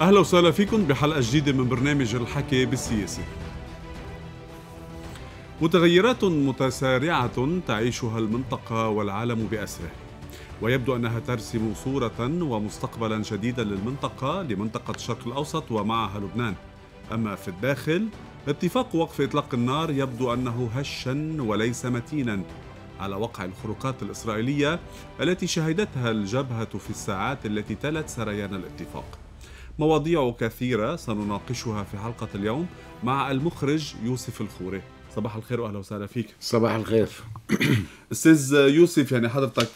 أهلا وسهلا فيكم بحلقة جديدة من برنامج الحكي بالسياسة متغيرات متسارعة تعيشها المنطقة والعالم بأسره ويبدو أنها ترسم صورة ومستقبلا جديدا للمنطقة لمنطقة الشرق الأوسط ومعها لبنان أما في الداخل اتفاق وقف إطلاق النار يبدو أنه هشا وليس متينا على وقع الخروقات الإسرائيلية التي شهدتها الجبهة في الساعات التي تلت سريان الاتفاق مواضيع كثيرة سنناقشها في حلقة اليوم مع المخرج يوسف الخوري صباح الخير واهلا وسهلا فيك صباح الخير استاذ يوسف يعني حضرتك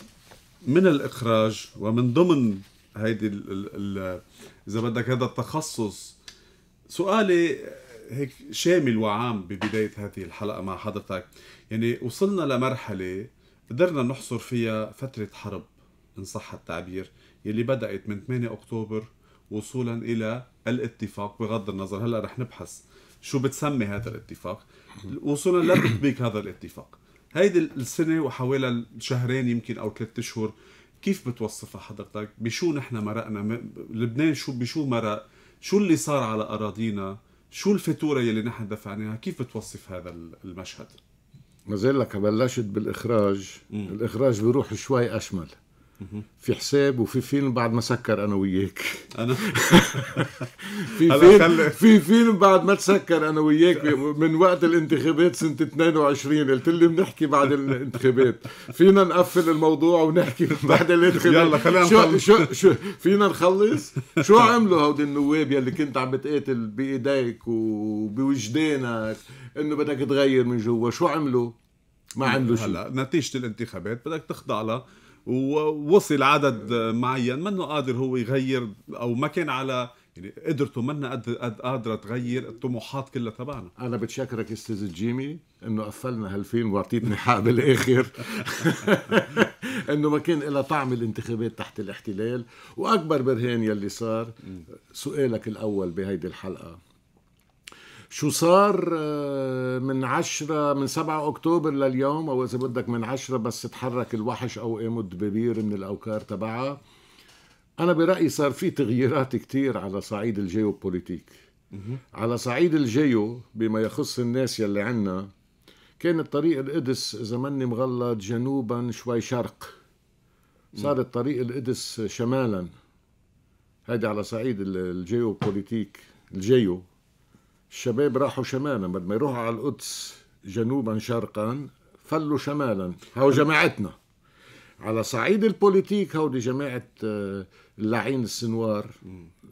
من الاخراج ومن ضمن هيدي اذا بدك هذا التخصص سؤالي هيك شامل وعام ببدايه هذه الحلقه مع حضرتك يعني وصلنا لمرحله قدرنا نحصر فيها فتره حرب ان صح التعبير يلي بدات من 8 اكتوبر وصولا الى الاتفاق بغض النظر هلا رح نبحث شو بتسمي هذا الاتفاق وصولا لتطبيق هذا الاتفاق هيدي السنه وحوالي شهرين يمكن او ثلاثة اشهر كيف بتوصفها حضرتك بشو نحن مرقنا لبنان شو بشو مرق شو اللي صار على اراضينا شو الفاتوره يلي نحن دفعناها كيف بتوصف هذا المشهد ما زال لك بلشت بالاخراج م. الاخراج بيروح شوي اشمل في حساب وفي فيلم بعد ما سكر انا وياك انا في فيلم في فيلم بعد ما تسكر انا وياك من وقت الانتخابات سنه 22 قلت لي بنحكي بعد الانتخابات فينا نقفل الموضوع ونحكي بعد الانتخابات يلا خلينا شو شو شو فينا نخلص شو عملوا هودي النواب يلي كنت عم بتقاتل بايديك وبوجدانك انه بدك تغير من جوا شو عملوا ما عملوا شيء هلا نتيجه الانتخابات بدك تخضع لها ووصل عدد معين منه قادر هو يغير او ما كان على يعني قدرته منه قد قادره تغير الطموحات كلها تبعنا انا بتشكرك استاذ جيمي انه قفلنا هالفيلم واعطيتني حق بالاخر انه ما كان لها طعم الانتخابات تحت الاحتلال واكبر برهان يلي صار سؤالك الاول بهيدي الحلقه شو صار آه، من عشرة من 7 أكتوبر لليوم أو إذا بدك من عشرة بس تحرك الوحش أو قاموا الدبابير من الأوكار تبعها أنا برأيي صار في تغييرات كتير على صعيد الجيوبوليتيك على صعيد الجيو بما يخص الناس يلي عنا كانت طريق القدس إذا ماني مغلط جنوبا شوي شرق صارت طريق القدس شمالا هيدي على صعيد الجيوبوليتيك الجيو الشباب راحوا شمالا بدل ما يروحوا على القدس جنوبا شرقا فلوا شمالا هاو جماعتنا على صعيد البوليتيك هودي جماعة آه، اللعين السنوار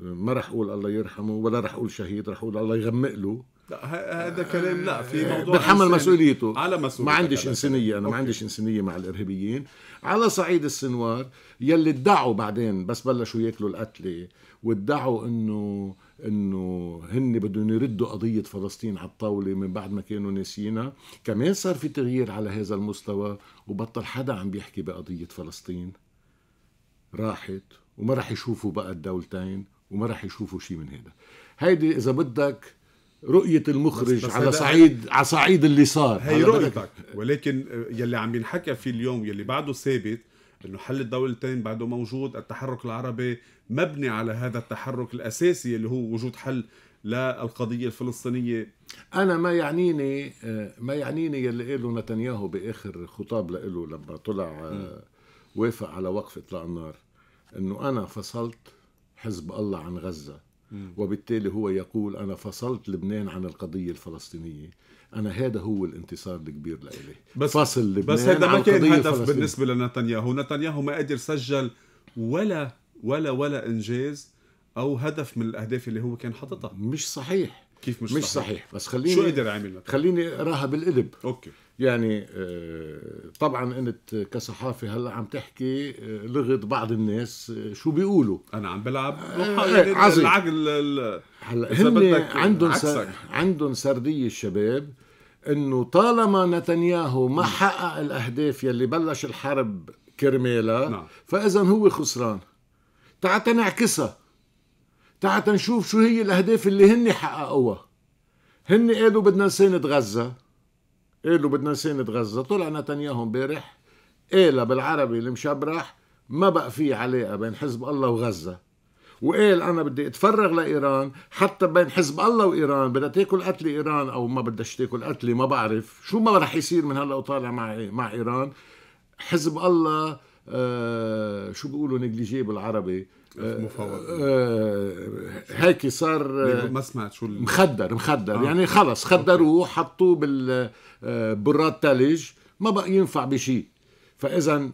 ما رح أقول الله يرحمه ولا رح أقول شهيد رح أقول الله يغمق له لا هذا كلام لا في آه، موضوع بتحمل مسؤوليته على مسؤوليته ما عنديش انسانيه انا أوكي. ما عنديش انسانيه مع الارهابيين على صعيد السنوار يلي ادعوا بعدين بس بلشوا ياكلوا القتله وادعوا انه انه هن بدهم يردوا قضيه فلسطين على الطاوله من بعد ما كانوا ناسيينها كمان صار في تغيير على هذا المستوى وبطل حدا عم بيحكي بقضيه فلسطين راحت وما راح يشوفوا بقى الدولتين وما راح يشوفوا شيء من هذا هيدي اذا بدك رؤية المخرج بس بس على صعيد على صعيد اللي صار هي رؤيتك ولكن يلي عم ينحكى فيه اليوم يلي بعده ثابت انه حل الدولتين بعده موجود التحرك العربي مبني على هذا التحرك الاساسي اللي هو وجود حل للقضيه الفلسطينيه انا ما يعنيني ما يعنيني يلي قاله نتنياهو باخر خطاب له لما طلع آه، وافق على وقف اطلاق النار انه انا فصلت حزب الله عن غزه وبالتالي هو يقول انا فصلت لبنان عن القضيه الفلسطينيه انا هذا هو الانتصار الكبير لإلي بس فصل لبنان بس هذا ما كان هدف بالنسبه لنتنياهو نتنياهو ما قدر سجل ولا ولا ولا انجاز او هدف من الاهداف اللي هو كان حاططها مش صحيح كيف مش, مش صحيح؟, صحيح بس خليني شو قدر عامل خليني اقراها بالقلب اوكي يعني آه، طبعا انت كصحافي هلا عم تحكي آه، لغه بعض الناس آه، شو بيقولوا انا عم بلعب إيه، يعني عظيم العقل هلا هن عندهم سر... عندهم سرديه الشباب انه طالما نتنياهو ما نعم. حقق الاهداف يلي بلش الحرب كرمالها نعم. فاذا هو خسران تعال نعكسها تعال نشوف شو هي الأهداف اللي هن حققوها هن قالوا بدنا نساند غزة قالوا بدنا نساند غزة طلع نتنياهو امبارح قال بالعربي المشبرح ما بقى في علاقة بين حزب الله وغزة وقال انا بدي اتفرغ لايران حتى بين حزب الله وايران بدها تاكل قتل ايران او ما بدها تاكل قتلي ما بعرف شو ما رح يصير من هلا وطالع مع مع ايران حزب الله آه، شو بيقولوا نجليجيه بالعربي آه،, آه هيك صار آه، ما سمعت شو مخدر مخدر يعني خلص خدروه حطوه بالبراد ثلج ما بقى ينفع بشيء فاذا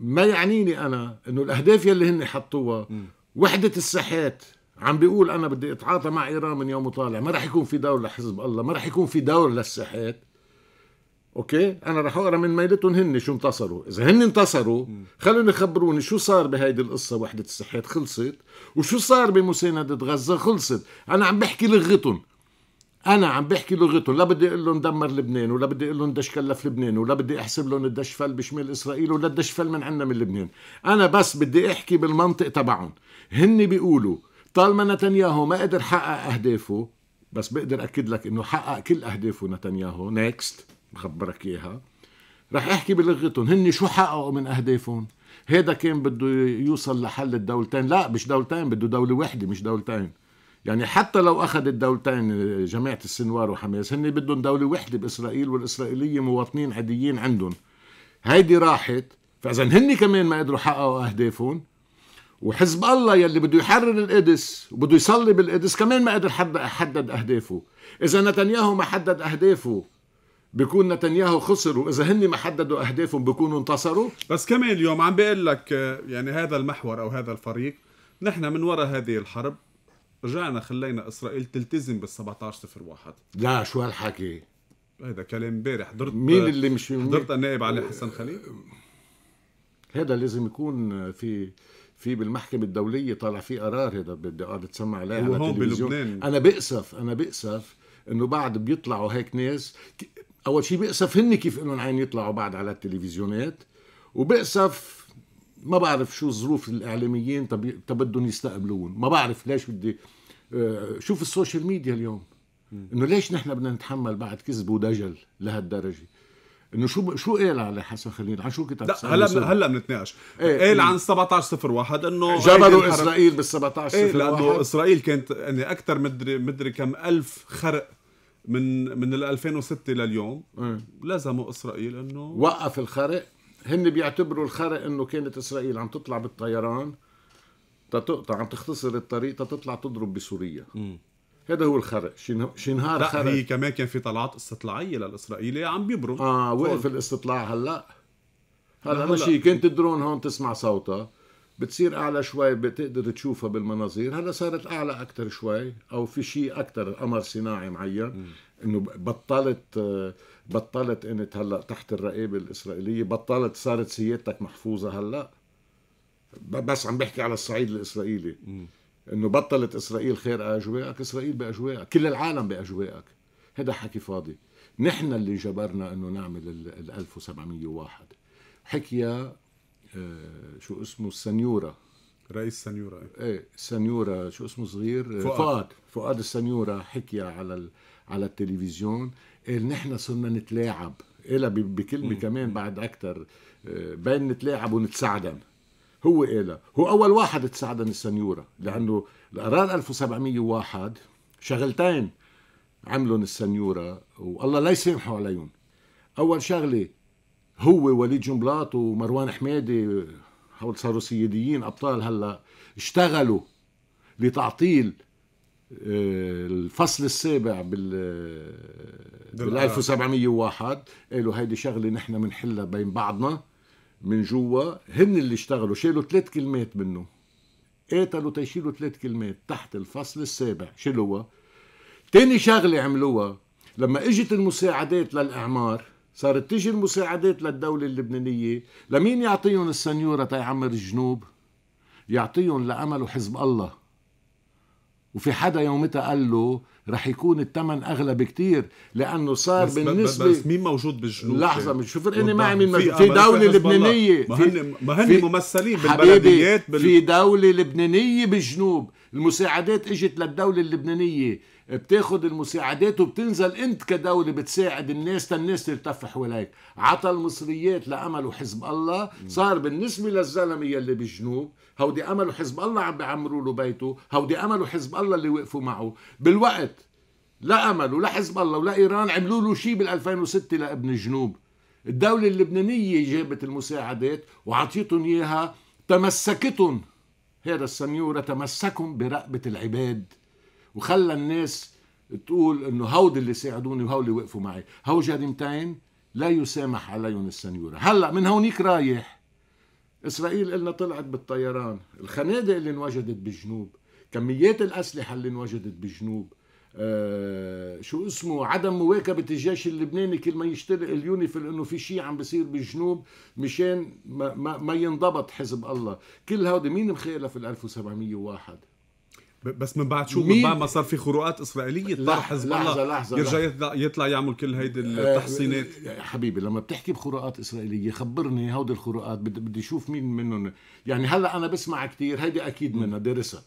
ما يعنيني انا انه الاهداف يلي هن حطوها وحده الساحات عم بيقول انا بدي اتعاطى مع ايران من يوم وطالع ما راح يكون في دور لحزب الله ما راح يكون في دور للساحات اوكي انا رح اقرا من ميلتهم هن شو انتصروا اذا هن انتصروا خلون يخبروني شو صار بهيدي القصه وحده الصحيات خلصت وشو صار بمسانده غزه خلصت انا عم بحكي لغتهم انا عم بحكي لغتهم لا بدي اقول لهم دمر لبنان ولا بدي اقول لهم دش كلف لبنان ولا بدي احسب لهم الدشفل بشمال اسرائيل ولا الدشفل من عنا من لبنان انا بس بدي احكي بالمنطق تبعهم هن بيقولوا طالما نتنياهو ما قدر حقق اهدافه بس بقدر اكد لك انه حقق كل اهدافه نتنياهو نيكست بخبرك إياها رح احكي بلغتهم هن شو حققوا من اهدافهم هيدا كان بده يوصل لحل الدولتين لا مش دولتين بده دولة وحدة مش دولتين يعني حتى لو أخذ الدولتين جماعة السنوار وحماس هن بدهم دولة وحدة بإسرائيل والإسرائيلية مواطنين عاديين عندهم هيدي راحت فإذا هن كمان ما قدروا يحققوا أهدافهم وحزب الله يلي بده يحرر القدس وبده يصلي بالقدس كمان ما قدر حدد أهدافه إذا نتنياهو ما حدد أهدافه بيكون نتنياهو خسر واذا هن ما حددوا اهدافهم بيكونوا انتصروا بس كمان اليوم عم بقول لك يعني هذا المحور او هذا الفريق نحن من وراء هذه الحرب رجعنا خلينا اسرائيل تلتزم بال 17 01 لا شو هالحكي هذا كلام امبارح حضرت مين اللي مش حضرت النائب علي حسن خليل هذا لازم يكون في في بالمحكمه الدوليه طالع في قرار هذا بدي اقعد اتسمع عليه على التلفزيون بلبنان. انا بأسف انا بأسف انه بعد بيطلعوا هيك ناس اول شيء بأسف هن كيف انهم عين يطلعوا بعد على التلفزيونات وبأسف ما بعرف شو الظروف الاعلاميين طب بدهم يستقبلون ما بعرف ليش بدي آه، شوف السوشيال ميديا اليوم انه ليش نحن بدنا نتحمل بعد كذب ودجل لهالدرجه انه شو شو قال على حسن خليل عن شو كتب لا هلا هلا بنتناقش ايه قال إيه. عن 17 انه جبروا اسرائيل بال 17 ايه لانه اسرائيل كانت يعني اكثر مدري مدري كم الف خرق من من 2006 لليوم إيه. لزموا اسرائيل انه وقف الخرق هن بيعتبروا الخرق انه كانت اسرائيل عم تطلع بالطيران تتقطع عم تختصر الطريق تطلع تضرب بسوريا م. هذا هو الخرق شي نهار خرق هي كمان كان في طلعات استطلاعيه للاسرائيلي عم بيبرم اه وقف الاستطلاع هلا هلا ماشي كنت الدرون هون تسمع صوتها بتصير اعلى شوي بتقدر تشوفها بالمناظير هلا صارت اعلى اكثر شوي او في شيء اكثر قمر صناعي معين انه بطلت بطلت انت هلا تحت الرقابه الاسرائيليه بطلت صارت سيادتك محفوظه هلا بس عم بحكي على الصعيد الاسرائيلي انه بطلت اسرائيل خير اجواءك اسرائيل باجواءك كل العالم باجواءك هذا حكي فاضي نحن اللي جبرنا انه نعمل ال 1701 حكيه آه، شو اسمه السنيوره رئيس سنيوره ايه السنيوره إيه، شو اسمه صغير آه، فؤاد فؤاد, فؤاد السنيوره حكي على ال... على التلفزيون قال إيه، نحن صرنا نتلاعب قالها بكلمه كمان بعد اكثر آه، بين نتلاعب ونتسعدن هو قالها هو اول واحد تسعدن السنيوره لانه القرار 1701 شغلتين عملن السنيوره والله لا يسامحوا عليهم اول شغله هو وليد جنبلاط ومروان حميدي هول صاروا سياديين ابطال هلا اشتغلوا لتعطيل آه، الفصل السابع بال آه، بال 1701 قالوا هيدي شغله نحن بنحلها بين بعضنا من جوا هن اللي اشتغلوا شالوا ثلاث كلمات منه قاتلوا تيشيلوا ثلاث كلمات تحت الفصل السابع شلوها تاني شغله عملوها لما اجت المساعدات للاعمار صارت تيجي المساعدات للدولة اللبنانية لمين يعطيهم السنيورة تيعمر الجنوب يعطيهم لأمل وحزب الله وفي حدا يومتها قال له رح يكون الثمن اغلى بكتير لانه صار بس بالنسبه بس مين موجود بالجنوب لحظه مش شوف فرقني معي مين في, في دوله لبنانيه ما هن ما هن ممثلين بالبلديات بال... في دوله لبنانيه بالجنوب المساعدات اجت للدولة اللبنانية بتاخد المساعدات وبتنزل انت كدولة بتساعد الناس تالناس تلتف حواليك عطى المصريات لأمل وحزب الله صار بالنسبة للزلمة يلي بالجنوب هودي أمل وحزب الله عم بيعمروا له بيته هودي أمل وحزب الله اللي وقفوا معه بالوقت لا أمل ولا حزب الله ولا إيران عملوا له شيء بال2006 لابن الجنوب الدولة اللبنانية جابت المساعدات وعطيتهم إياها تمسكتهم هذا السميورة تمسكهم برقبة العباد وخلى الناس تقول انه هود اللي ساعدوني وهول اللي وقفوا معي هو جريمتين لا يسامح عليهم السنيورة هلا من هونيك رايح اسرائيل قلنا طلعت بالطيران الخنادق اللي انوجدت بالجنوب كميات الاسلحه اللي انوجدت بالجنوب آه، شو اسمه عدم مواكبة الجيش اللبناني كل ما يشتري اليونيفل انه في شيء عم بيصير بالجنوب مشان ما, ما, ما ينضبط حزب الله كل هودي مين مخيلها في 1701 بس من بعد شو من بعد ما صار في خروقات اسرائيليه طلع حزب الله لحظة يرجع لحظة. يطلع يعمل كل هيدي آه، التحصينات آه، حبيبي لما بتحكي بخروقات اسرائيليه خبرني هودي الخروقات بدي اشوف مين منهم يعني هلا انا بسمع كثير هيدي اكيد منها دارسها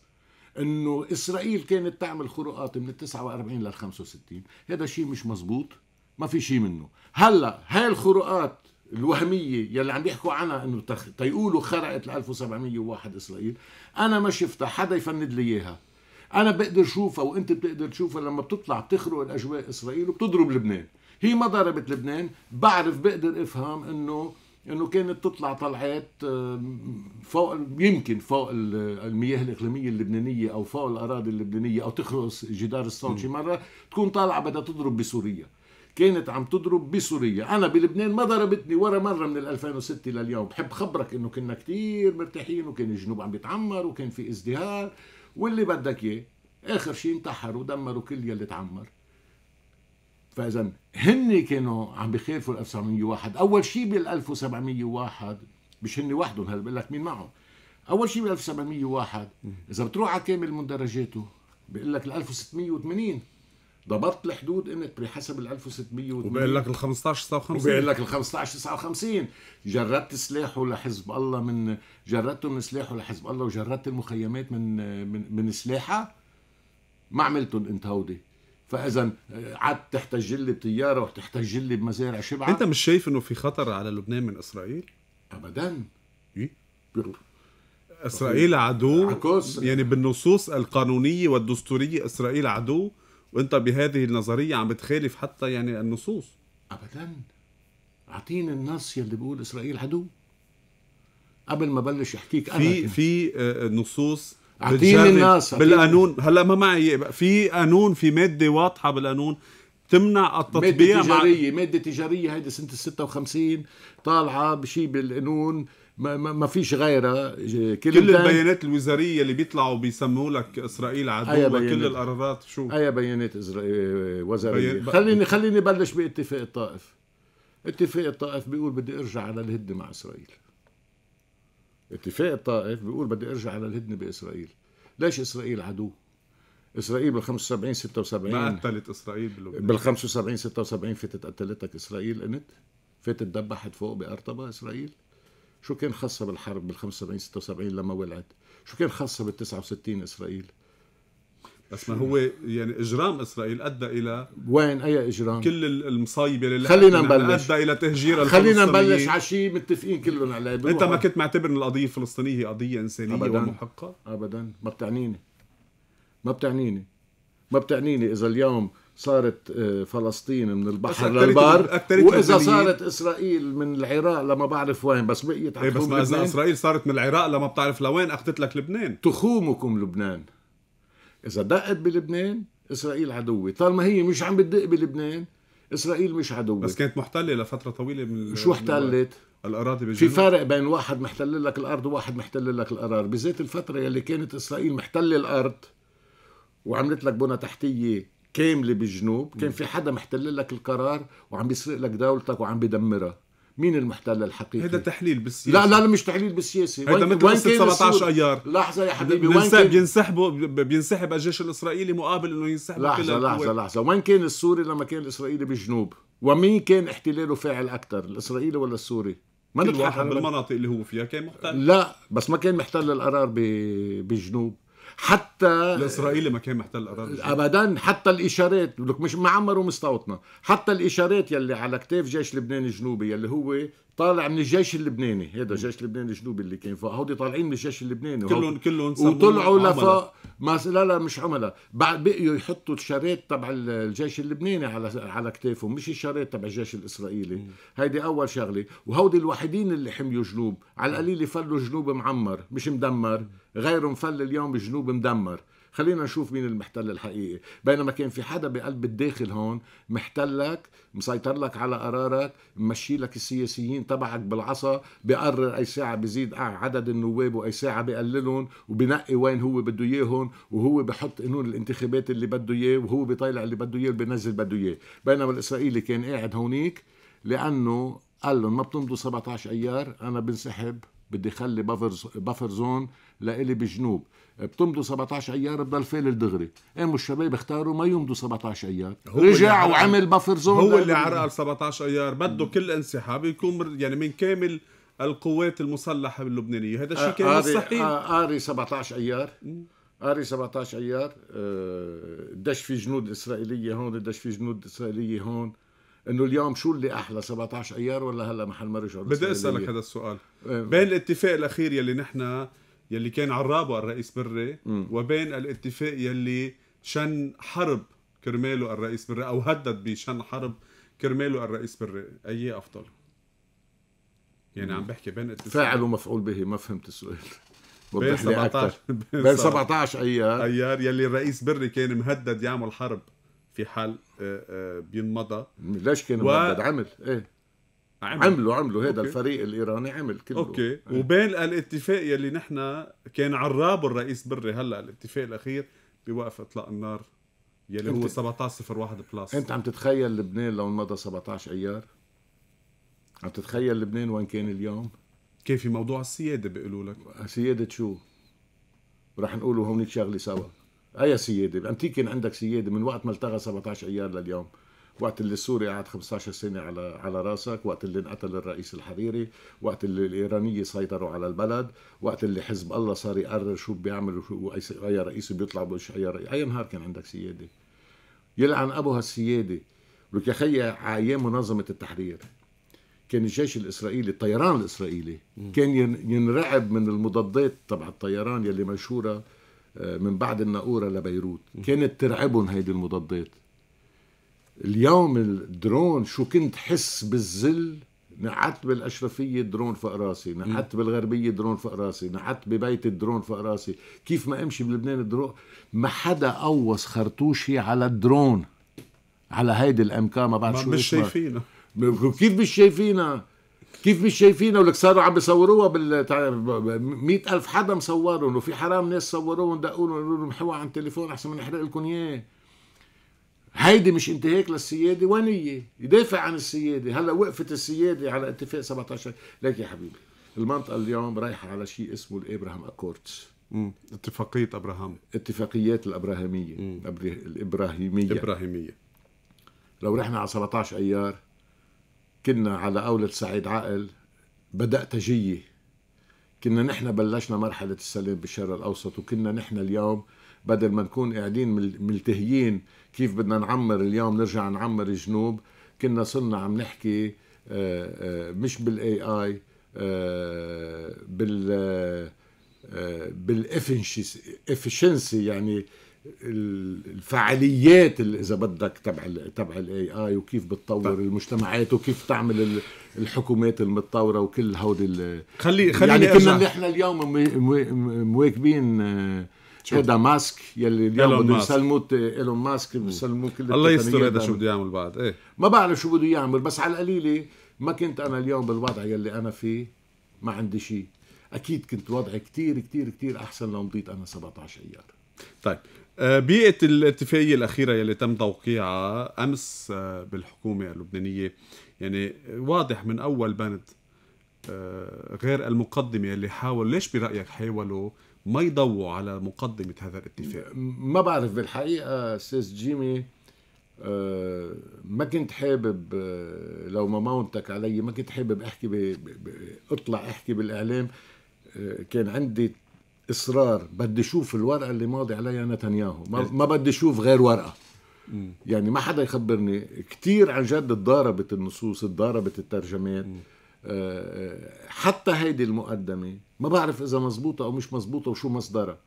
انه اسرائيل كانت تعمل خروقات من ال 49 لل 65 هذا شيء مش مزبوط ما في شيء منه هلا هاي الخروقات الوهميه يلي عم يحكوا عنها انه تخ... تيقولوا خرقت ال 1701 اسرائيل انا ما شفتها حدا يفند لي اياها انا بقدر شوفها وانت بتقدر تشوفها لما بتطلع بتخرق الاجواء اسرائيل وبتضرب لبنان هي ما ضربت لبنان بعرف بقدر افهم انه انه كانت تطلع طلعات فوق يمكن فوق المياه الاقليميه اللبنانيه او فوق الاراضي اللبنانيه او تخرق جدار الصوت شي مره تكون طالعه بدها تضرب بسوريا كانت عم تضرب بسوريا انا بلبنان ما ضربتني ولا مره من 2006 لليوم بحب خبرك انه كنا كتير مرتاحين وكان الجنوب عم بيتعمر وكان في ازدهار واللي بدك اياه اخر شيء انتحروا ودمروا كل يلي تعمر فاذا هن كانوا عم بخالفوا ال 1701 اول شيء بال 1701 مش هن وحدهم هلا بقول لك مين معهم اول شيء بال 1701 اذا بتروح على كامل مندرجاته بقول لك ال 1680 ضبطت الحدود انت بحسب ال 1680 وبقول لك ال 15 59 وبقول لك ال 15 59 جردت سلاحه لحزب الله من جردته من سلاحه لحزب الله وجردت المخيمات من من, من سلاحها ما عملتهم انت هودي فاذا آه، عاد تحتج لي بطياره وتحتج لي بمزارع شبعه انت مش شايف انه في خطر على لبنان من اسرائيل؟ ابدا ايه؟ اسرائيل عدو عكس. يعني بالنصوص القانونيه والدستوريه اسرائيل عدو وانت بهذه النظريه عم بتخالف حتى يعني النصوص ابدا اعطيني النص يلي بيقول اسرائيل عدو قبل ما بلش احكيك انا في في آه، آه، نصوص اعطيني الناس بالقانون هلا ما معي في قانون في ماده واضحه بالقانون تمنع التطبيع ماده تجاريه مع... ماده تجاريه هيدي سنه ال 56 طالعه بشيء بالقانون ما, ما, ما فيش غيرها كل, كل البيانات الوزاريه اللي بيطلعوا بيسموا لك اسرائيل عدو كل القرارات شو اي بيانات وزاريه بي... خليني خليني بلش باتفاق الطائف اتفاق الطائف بيقول بدي ارجع على الهدنه مع اسرائيل اتفاق الطائف بيقول بدي ارجع على الهدنه باسرائيل ليش اسرائيل عدو اسرائيل بال 75 76 ما قتلت اسرائيل بلبنان بال 75 76 فاتت قتلتك اسرائيل انت فاتت دبحت فوق بارطبا اسرائيل شو كان خاصة بالحرب بال 75 76 لما ولعت؟ شو كان خاصة بال 69 اسرائيل؟ بس ما هو يعني اجرام اسرائيل ادى الى وين اي اجرام؟ كل المصايبه اللي خلينا نبلش ادى الى تهجير خلينا نبلش على شيء متفقين كلهم عليه انت ما كنت معتبر ان القضيه الفلسطينيه هي قضيه انسانيه أبداً ومحقه؟ ابدا ما بتعنيني ما بتعنيني ما بتعنيني اذا اليوم صارت آه، فلسطين من البحر للبر واذا صارت اسرائيل من العراق لما بعرف وين بس بقيت إيه، بس ما اذا اسرائيل صارت من العراق لما بتعرف لوين اخذت لك لبنان تخومكم لبنان إذا دقت بلبنان إسرائيل عدوة طالما هي مش عم بتدق بلبنان إسرائيل مش عدوة بس كانت محتلة لفترة طويلة من شو احتلت؟ الاراضي بالجنوب في فرق بين واحد محتل لك الارض وواحد محتل لك الاراضي بذات الفتره يلي كانت اسرائيل محتله الارض وعملت لك بنى تحتيه كامله بالجنوب كان في حدا محتل لك القرار وعم بيسرق لك دولتك وعم بيدمرها مين المحتل الحقيقي هذا تحليل بالسياسه لا لا, مش تحليل بالسياسه هذا مثل قصه 17 ايار لحظه يا حبيبي وين كان بينسحبوا بينسحب الجيش الاسرائيلي مقابل انه ينسحب لحظه لحظه لحظه وين كان السوري لما كان الاسرائيلي بالجنوب ومين كان احتلاله فاعل اكثر الاسرائيلي ولا السوري ما كل واحد بالمناطق اللي هو فيها كان محتل لا بس ما كان محتل القرار بجنوب حتى الاسرائيلي ما كان محتل اراضي ابدا حتى الاشارات لك مش معمر ومستوطنه حتى الاشارات يلي على كتاف جيش لبنان الجنوبي يلي هو طالع من الجيش اللبناني هذا الجيش اللبناني الجنوبي اللي كان فوق هودي طالعين من الجيش اللبناني كلهم كلهم وطلعوا لفوق ما لا لا مش عملاء بعد بقيوا يحطوا الشريط تبع الجيش اللبناني على على كتافهم مش الشريط تبع الجيش الاسرائيلي هيدي اول شغله وهودي الوحيدين اللي حميوا جنوب على القليله فلوا جنوب معمر مش مدمر غيرهم مفل اليوم جنوب مدمر خلينا نشوف مين المحتل الحقيقي بينما كان في حدا بقلب الداخل هون محتلك مسيطر لك على قرارك ممشي لك السياسيين تبعك بالعصا بقرر اي ساعه بزيد عدد النواب واي ساعه بقللهم وبنقي وين هو بده اياهم وهو بحط قانون الانتخابات اللي بده اياه وهو بيطلع اللي بده اياه وبينزل بده اياه بينما الاسرائيلي كان قاعد هونيك لانه قال لهم ما بتمضوا 17 ايار انا بنسحب بدي اخلي بافر زون لإلي بجنوب بتمضوا 17 ايار بضل فايل دغري قاموا إيه الشباب اختاروا ما يمضوا 17 ايار رجع وعمل بافر زون هو اللي عرقل 17 ايار بده كل انسحاب يكون يعني من كامل القوات المسلحه اللبنانيه هذا الشيء آه، كان صحيح قاري 17 ايار قاري 17 ايار آه، دش في جنود اسرائيليه هون دش في جنود اسرائيليه هون انه اليوم شو اللي احلى 17 ايار ولا هلا محل ما رجعوا بدي اسالك هذا السؤال آه. بين الاتفاق الاخير يلي نحن يلي كان عرابه الرئيس بري وبين الاتفاق يلي شن حرب كرماله الرئيس بري او هدد بشن حرب كرماله الرئيس بري اي افضل يعني مم. عم بحكي بين اتفاق فاعل ومفعول به ما فهمت السؤال بين 17 بين 17 ايار ايار يلي الرئيس بري كان مهدد يعمل حرب في حال آه، آه، بينمضى ليش كان و... مهدد عمل ايه عملوا عملوا هذا الفريق الايراني عمل كله اوكي عمل. وبين الاتفاق يلي نحن كان عرابه الرئيس بري هلا الاتفاق الاخير بوقف اطلاق النار يلي هو 1701 بلس انت عم تتخيل لبنان لو مضى 17 ايار عم تتخيل لبنان وين كان اليوم كان في موضوع السياده بيقولوا لك سياده شو رح نقولوا هونيك شغله سوا اي سياده انت كان عندك سياده من وقت ما التغى 17 ايار لليوم وقت اللي سوريا قعد 15 سنه على على راسك وقت اللي انقتل الرئيس الحريري وقت اللي الايرانيه سيطروا على البلد وقت اللي حزب الله صار يقرر شو بيعمل واي رئيس بيطلع بوش اي رئيس اي نهار كان عندك سياده يلعن ابو هالسياده لك يا خيي على ايام منظمه التحرير كان الجيش الاسرائيلي الطيران الاسرائيلي كان ينرعب من المضادات تبع الطيران يلي منشوره آه، من بعد الناقوره لبيروت كانت ترعبهم هيدي المضادات اليوم الدرون شو كنت حس بالذل نحت بالاشرفيه درون فوق راسي، نحت بالغربيه درون فوق راسي، نحت ببيت الدرون فوق راسي، كيف ما امشي بلبنان الدرون ما حدا قوص خرطوشي على الدرون على هيدي الامكان ما بعرف شو مش شايفينا كيف مش شايفينا؟ كيف مش شايفينها ولك صاروا عم بيصوروها بال 100000 حدا مصورهم وفي حرام ناس صوروهم دقوا لهم حوا عن تليفون احسن ما نحرق لكم اياه هيدي مش انتهاك للسيادة ونية يدافع عن السيادة هلا وقفت السيادة على اتفاق 17 لك يا حبيبي المنطقة اليوم رايحة على شيء اسمه الابراهام اكوردز اتفاقية ابراهام اتفاقيات الابراهامية الابراهيمية الابراهيمية لو رحنا على 17 ايار كنا على قولة سعيد عقل بدأ تجية كنا نحن بلشنا مرحلة السلام بالشرق الأوسط وكنا نحن اليوم بدل ما نكون قاعدين ملتهيين كيف بدنا نعمر اليوم نرجع نعمر الجنوب كنا صرنا عم نحكي آه، آه، مش بالاي اي بال آه، بالافشنسي يعني الفعاليات اذا بدك تبع الـ تبع الاي اي وكيف بتطور طيب. المجتمعات وكيف تعمل الحكومات المتطوره وكل هودي خلي خليني يعني كنا نحن اليوم مواكبين هيدا ماسك يلي اليوم بده يسلموه ايلون ماسك بيسلموه كل الله يستر هذا شو بده يعمل بعد ايه ما بعرف شو بده يعمل بس على القليله ما كنت انا اليوم بالوضع يلي انا فيه ما عندي شيء اكيد كنت وضعي كتير كتير كتير احسن لو مضيت انا 17 ايار طيب بيئة الاتفاقية الأخيرة يلي تم توقيعها أمس بالحكومة اللبنانية يعني واضح من أول بند غير المقدمة يلي حاول ليش برأيك حاولوا ما يضووا على مقدمة هذا الاتفاق ما بعرف بالحقيقة سيس جيمي آه، ما كنت حابب آه، لو ما ماونتك علي ما كنت حابب احكي ب... اطلع احكي بالاعلام آه، كان عندي اصرار بدي اشوف الورقه اللي ماضي عليها نتنياهو ما, بدي اشوف غير ورقه يعني ما حدا يخبرني كثير عن جد تضاربت النصوص تضاربت الترجمات آه، آه، حتى هيدي المقدمة ما بعرف إذا مزبوطة أو مش مزبوطة وشو مصدرها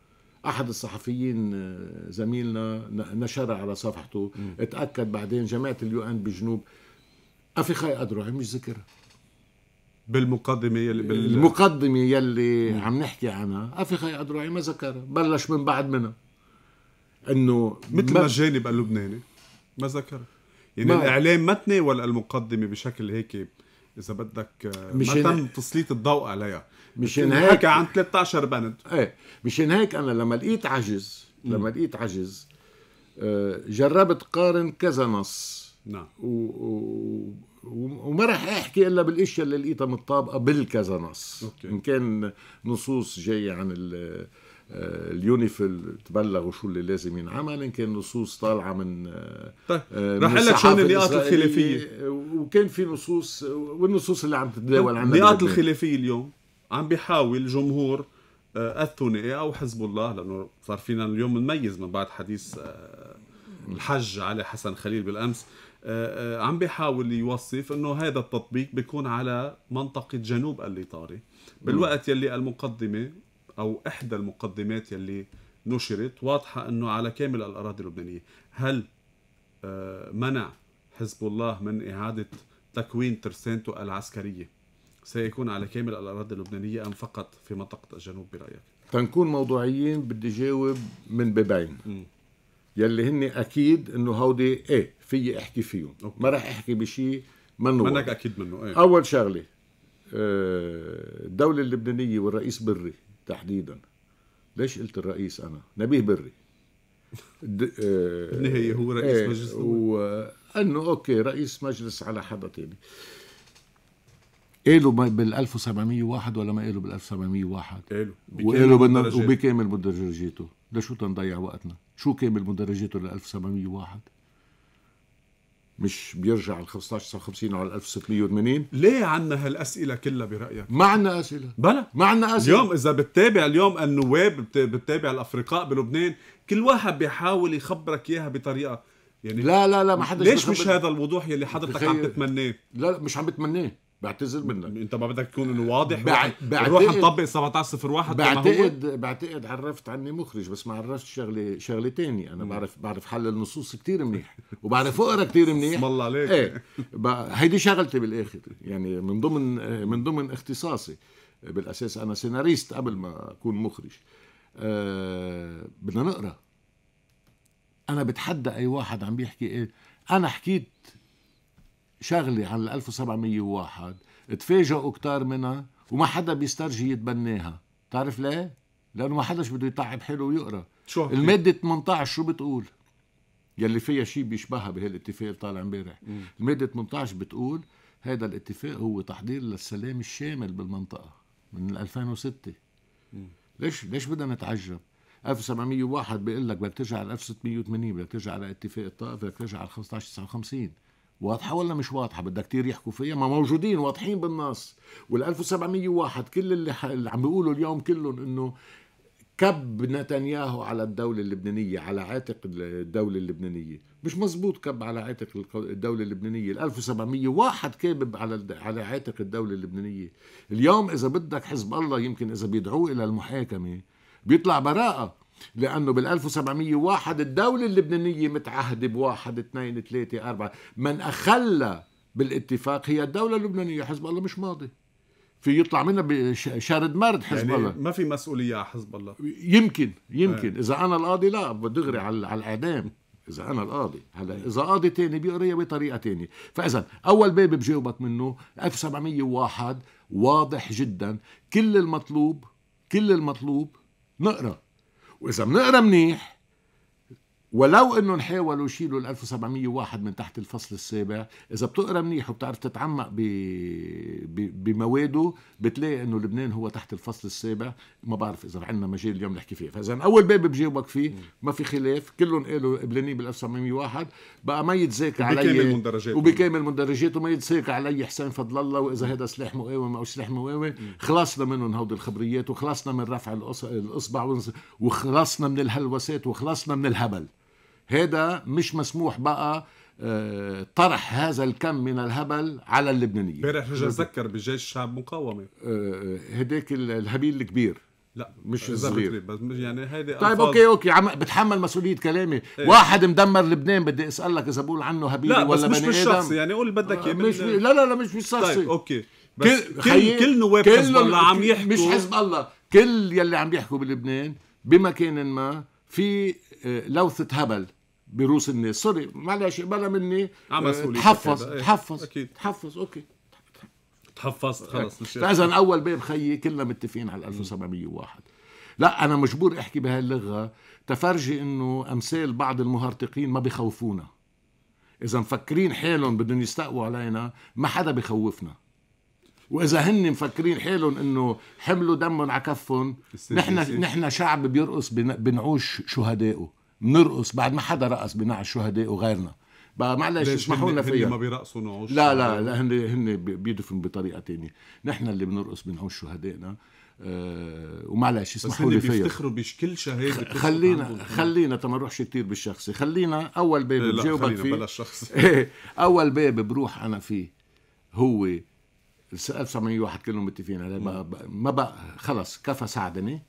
أحد الصحفيين آه، زميلنا نشرها على صفحته م. اتأكد بعدين جماعة اليو ان بجنوب خي أدرعي مش ذكرها بالمقدمة يلي بال... المقدمة يلي م. عم نحكي عنها أفي خي أدرعي ما ذكرها بلش من بعد منها انه مثل ما الجانب اللبناني ما ذكر يعني ما الاعلام ولا المقدمه بشكل هيك اذا بدك آه، مش ما تم تسليط الضوء عليها مشان هيك حكى عن 13 بند ايه مشان هيك انا لما لقيت عجز لما لقيت عجز آه، جربت قارن كذا نص نعم و... و... وما راح احكي الا بالاشياء اللي لقيتها متطابقه بالكذا نص أوكي. ان كان نصوص جايه عن اليونيفل تبلغوا شو اللي لازم ينعمل ان كان نصوص طالعه من آه، طيب آه، رح اقول لك شو النقاط الخلافيه وكان في نصوص والنصوص اللي عم تتداول عندنا النقاط الخلافيه اليوم عم بيحاول جمهور آه، الثنائي او حزب الله لانه صار فينا اليوم نميز من بعد حديث الحج علي حسن خليل بالامس عم بيحاول يوصف انه هذا التطبيق بيكون على منطقه جنوب الليطاري بالوقت يلي المقدمه او احدى المقدمات يلي نشرت واضحه انه على كامل الاراضي اللبنانيه هل آه، منع حزب الله من اعاده تكوين ترسانته العسكريه سيكون على كامل الاراضي اللبنانيه ام فقط في منطقه الجنوب برايك تنكون موضوعيين بدي جاوب من ببين يلي هن اكيد انه هودي ايه في احكي فيهم ما راح احكي بشيء منه منك اكيد منه ايه اول شغله آه، الدولة اللبنانية والرئيس بري تحديدا ليش قلت الرئيس انا نبيه بري بالنهايه آه، هو رئيس ايه مجلس وانه اوكي رئيس مجلس على حدا تاني يعني. قالوا بال 1701 ولا ما قالوا بال 1701 قالوا وقالوا بدنا وبكامل مدرجاته لشو تنضيع وقتنا شو كامل مدرجاته لل 1701 مش بيرجع ال 1559 على 1680 ليه عنا هالاسئله كلها برايك ما عنا اسئله بلا ما عنا اسئله اليوم اذا بتتابع اليوم النواب بتتابع الافرقاء بلبنان كل واحد بيحاول يخبرك اياها بطريقه يعني لا لا لا ما حدش ليش مش هذا الوضوح يلي حضرتك عم تتمناه لا, لا مش عم بتمناه بعتذر منك انت ما بدك تكون انه واضح بعتقد... نروح نطبق 1701 بعتقد هو... بعتقد عرفت عني مخرج بس ما عرفت شغله شغله تانية يعني انا بعرف بعرف حلل نصوص كتير منيح وبعرف اقرا كتير منيح اسم الله عليك ايه ب... هيدي شغلتي بالاخر يعني من ضمن من ضمن اختصاصي بالاساس انا سيناريست قبل ما اكون مخرج أه... بدنا نقرا انا بتحدى اي واحد عم بيحكي ايه انا حكيت شغلة عن 1701 تفاجئوا كتار منها وما حدا بيسترجي يتبناها تعرف ليه؟ لأنه ما حداش بده يتعب حاله ويقرأ شو المادة 18 شو بتقول؟ يلي فيها شيء بيشبهها بهالاتفاق اللي طالع امبارح المادة 18 بتقول هذا الاتفاق هو تحضير للسلام الشامل بالمنطقة من 2006 ليش ليش بدنا نتعجب 1701 بيقول لك بدك ترجع على 1680 بدك ترجع على اتفاق الطائف بدك ترجع على 1559 واضحه ولا مش واضحه بدها كتير يحكوا فيها ما موجودين واضحين بالنص وال1701 كل اللي, ح... اللي عم بيقولوا اليوم كلهم انه كب نتنياهو على الدولة اللبنانية على عاتق الدولة اللبنانية مش مزبوط كب على عاتق الدولة اللبنانية ال 1701 كابب على على عاتق الدولة اللبنانية اليوم إذا بدك حزب الله يمكن إذا بيدعوه إلى المحاكمة بيطلع براءة لأنه بال 1701 الدولة اللبنانية متعهدة بواحد اثنين ثلاثة أربعة من أخلى بالاتفاق هي الدولة اللبنانية حزب الله مش ماضي في يطلع منها بشارد مرد حزب يعني الله ما في مسؤولية على حزب الله يمكن يمكن آه. إذا أنا القاضي لا دغري على, على الإعدام إذا أنا القاضي هلا آه. إذا قاضي تاني بيقريها بطريقة تانية فإذا أول باب بجاوبك منه 1701 واضح جدا كل المطلوب كل المطلوب نقرأ واذا بنقرا منيح ولو انه حاولوا يشيلوا ال 1701 من تحت الفصل السابع اذا بتقرا منيح وبتعرف تتعمق ب... ب... بمواده بتلاقي انه لبنان هو تحت الفصل السابع ما بعرف اذا عندنا مجال اليوم نحكي فيه فاذا اول باب بجاوبك فيه ما في خلاف كلهم قالوا قبلانين بال 1701 بقى ما يتزاكى علي وبكامل مندرجات وبكامل مندرجات وما يتزاكى علي حسين فضل الله واذا هذا سلاح مقاومه او سلاح مقاومه خلصنا منهم هودي الخبريات وخلصنا من رفع الاصبع وخلصنا من الهلوسات وخلصنا من الهبل هذا مش مسموح بقى آه، طرح هذا الكم من الهبل على اللبنانيين امبارح رجع ذكر بجيش الشعب مقاومه آه، آه، هداك الهبيل الكبير لا مش الصغير بس يعني هيدي طيب اوكي اوكي عم بتحمل مسؤوليه كلامي إيه؟ واحد مدمر لبنان بدي اسالك اذا بقول عنه هبيل ولا بني ادم لا مش شخصي يعني قول بدك اياه مش بي... لا لا لا مش شخصي طيب اوكي بس كل كل نواب كل حزب الله عم يحكوا مش حزب الله كل يلي عم يحكوا بلبنان بمكان ما في لوثه هبل بروس الناس سوري معلش بلا مني آه، آه، تحفظ إيه، تحفظ أكيد. تحفظ اوكي تحفظت إيه. خلص فاذا اول باب خيي كلنا متفقين على 1701 لا انا مجبور احكي بهاللغه تفرجي انه امثال بعض المهرطقين ما بخوفونا اذا مفكرين حالهم بدهم يستقوا علينا ما حدا بخوفنا واذا هن مفكرين حالهم انه حملوا دمهم على كفهم نحن نحن شعب بيرقص بنعوش شهدائه بنرقص بعد ما حدا رقص بناء الشهداء وغيرنا بقى معلش اسمحوا لنا فيها ما بيرقصوا نعوش لا لا لا هن هن بيدفنوا بطريقه تانية نحن اللي بنرقص بنعوش شهدائنا أه ومعلش اسمحوا لي فيها بيفتخروا بكل شهاده خلينا خلينا تما نروحش كثير بالشخصي خلينا اول باب إيه بجاوبك فيه بلا شخصي إيه، اول باب بروح انا فيه هو 1701 كلهم متفقين عليه ما بقى خلص كفى سعدني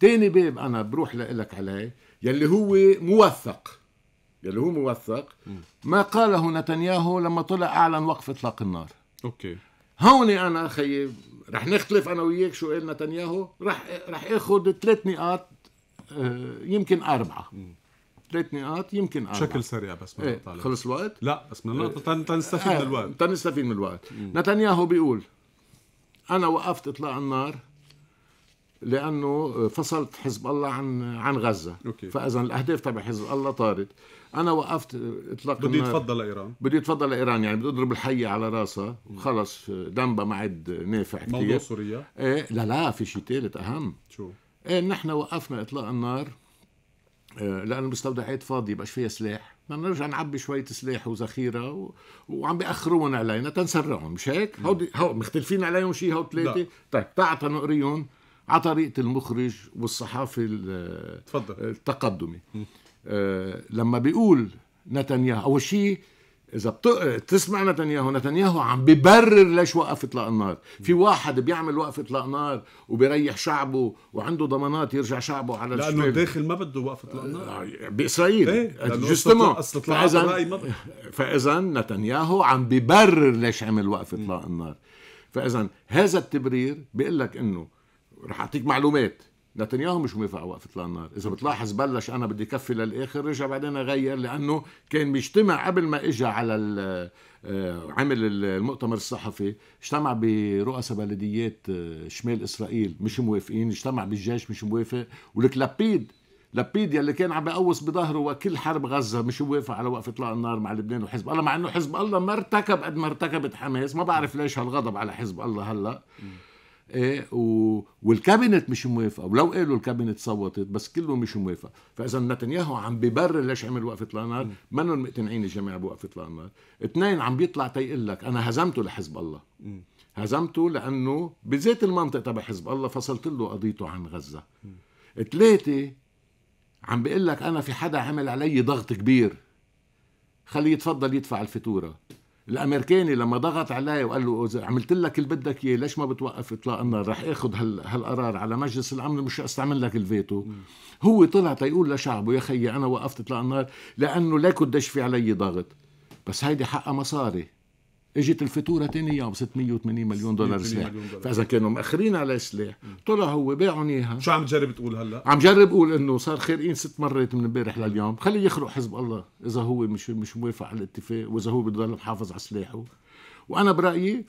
تاني باب انا بروح لك عليه يلي هو موثق يلي هو موثق ما قاله نتنياهو لما طلع اعلن وقف اطلاق النار اوكي هون انا اخي رح نختلف انا وياك شو قال نتنياهو رح رح اخذ ثلاث نقاط آه، يمكن اربعه ثلاث نقاط يمكن أربعة. بشكل سريع بس ما ايه خلص الوقت؟ لا بس بدنا ايه تنستفيد آه، من الوقت تنستفيد من الوقت نتنياهو بيقول انا وقفت اطلاق النار لانه فصلت حزب الله عن عن غزه أوكي. فاذا الاهداف تبع حزب الله طارت انا وقفت اطلاق بدي يتفضل لايران بدي يتفضل لايران يعني بدي اضرب الحيه على راسها وخلص دنبا ما عاد نافع كثير موضوع سوريا ايه لا لا في شيء ثالث اهم شو ايه نحن وقفنا اطلاق النار إيه، لان المستودعات فاضيه بقاش فيها سلاح بدنا نرجع نعبي شويه سلاح وذخيره و... وعم بياخروهم علينا تنسرعهم مش هيك؟ نعم. هودي هو مختلفين عليهم شيء هو ثلاثه طيب تعال تنقريهم على طريقه المخرج والصحافي تفضل التقدمي آه، لما بيقول نتنياهو اول شيء اذا بتسمع نتنياهو نتنياهو عم ببرر ليش وقف اطلاق النار في واحد بيعمل وقف اطلاق نار وبيريح شعبه وعنده ضمانات يرجع شعبه على لانه الشمال. داخل ما بده وقف اطلاق النار آه، باسرائيل ايه؟ فاذا فاذا نتنياهو عم ببرر ليش عمل وقف اطلاق النار فاذا هذا التبرير بيقول لك انه رح اعطيك معلومات نتنياهو مش موافق على وقفه النار اذا بتلاحظ بلش انا بدي كفي للاخر رجع بعدين غير لانه كان بيجتمع قبل ما اجى على آه، عمل المؤتمر الصحفي اجتمع برؤساء بلديات آه، شمال اسرائيل مش موافقين اجتمع بالجيش مش موافق ولك لابيد لابيد يلي كان عم بقوص بظهره وكل حرب غزه مش موافق على وقف اطلاق النار مع لبنان وحزب الله مع انه حزب الله ما ارتكب قد ما ارتكبت حماس ما بعرف ليش هالغضب على حزب الله هلا ايه والكابينت مش موافقه ولو قالوا الكابينت صوتت بس كله مش موافق فاذا نتنياهو عم ببرر ليش عمل وقفه النار ما مقتنعين الجماعه بوقفه النار اثنين عم بيطلع تيقول لك انا هزمته لحزب الله هزمته لانه بذات المنطق تبع حزب الله فصلت له قضيته عن غزه ثلاثه عم بيقول لك انا في حدا عمل علي ضغط كبير خليه يتفضل يدفع الفاتوره الامريكاني لما ضغط علي وقال له اذا عملت لك اللي بدك اياه ليش ما بتوقف اطلاق النار رح اخذ هال... هالقرار على مجلس الامن مش استعمل لك الفيتو هو طلع تيقول لشعبه يا خيي انا وقفت اطلاق النار لانه لا قديش في علي ضغط بس هيدي حقها مصاري اجت الفاتوره ثاني يوم 680 مليون دولار سلاح فاذا كانوا مأخرين على سلاح طلع هو باعهم اياها شو عم تجرب تقول هلا؟ عم جرب اقول انه صار خارقين ست مرات من امبارح لليوم خليه يخرق حزب الله اذا هو مش مش موافق على الاتفاق واذا هو بده يضل محافظ على سلاحه وانا برايي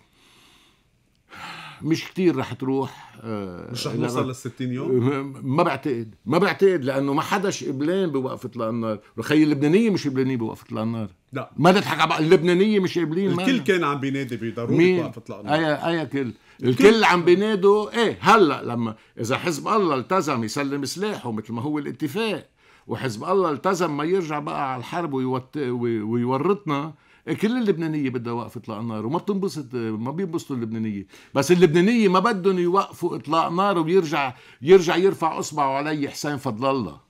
مش كتير رح تروح آه، مش رح نوصل لل 60 يوم؟ ما بعتقد ما بعتقد لانه ما حدا قبلان بوقفة طلع النار، رخي اللبنانية مش قبلانية بوقفة طلع النار لا ما تضحك على اللبنانية مش قبلين الكل ما. كان عم بينادي بضرورة وقفة طلع النار اي اي كل الكل عم بينادوا ايه هلا لما اذا حزب الله التزم يسلم سلاحه مثل ما هو الاتفاق وحزب الله التزم ما يرجع بقى على الحرب ويورطنا كل اللبنانيه بدها وقف اطلاق النار وما بتنبسط ما بينبسطوا اللبنانيه بس اللبنانيه ما بدهم يوقفوا اطلاق نار ويرجع يرجع يرفع اصبعه علي حسين فضل الله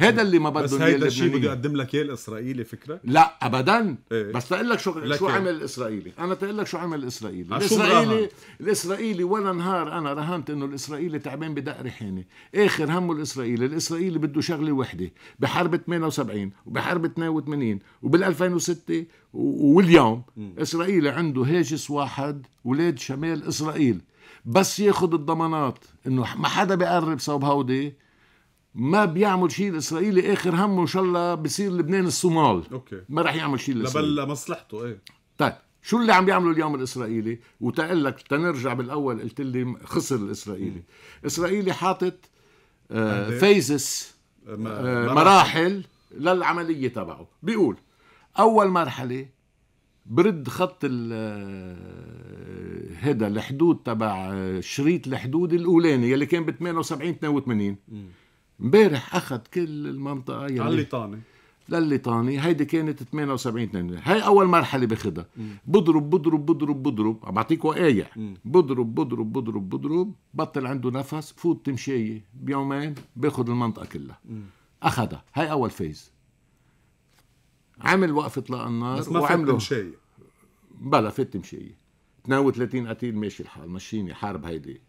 هذا اللي ما بدهم اياه بس هيدا الشيء بده يقدم لك اياه الاسرائيلي فكره؟ لا ابدا إيه؟ بس تقول لك شو شو إيه؟ عمل الاسرائيلي انا تقول لك شو عمل الاسرائيلي الاسرائيلي الاسرائيلي ولا نهار انا رهنت انه الاسرائيلي تعبان بدق ريحاني اخر همه الاسرائيلي الاسرائيلي بده شغله وحده بحرب 78 وبحرب 82 وبال 2006 واليوم م. اسرائيل عنده هاجس واحد ولاد شمال اسرائيل بس ياخذ الضمانات انه ما حدا بيقرب صوب هودي ما بيعمل شيء الاسرائيلي اخر همه ان شاء الله بصير لبنان الصومال اوكي ما راح يعمل شيء الاسرائيلي لمصلحته ايه طيب شو اللي عم بيعمله اليوم الاسرائيلي وتقول لك تنرجع بالاول قلت لي خسر الاسرائيلي اسرائيلي حاطط آه، فيزس آه، آه، مراحل, مراحل للعمليه تبعه بيقول اول مرحله برد خط هذا الحدود تبع شريط الحدود الاولاني يلي كان ب 78 82 امبارح اخذ كل المنطقه يعني على الليطانه للطاني هيدي كانت 78 2 هي اول مرحله باخذها بضرب بضرب بضرب بضرب عم بعطيك وقايع بضرب بضرب بضرب بضرب بطل عنده نفس فوت تمشيه بيومين باخذ المنطقه كلها اخذها هي اول فيز عمل وقفه اطلاق النار بس ما وعمله تمشيه بلا فت تمشيه 32 قتيل ماشي الحال ماشيين يحارب هيدي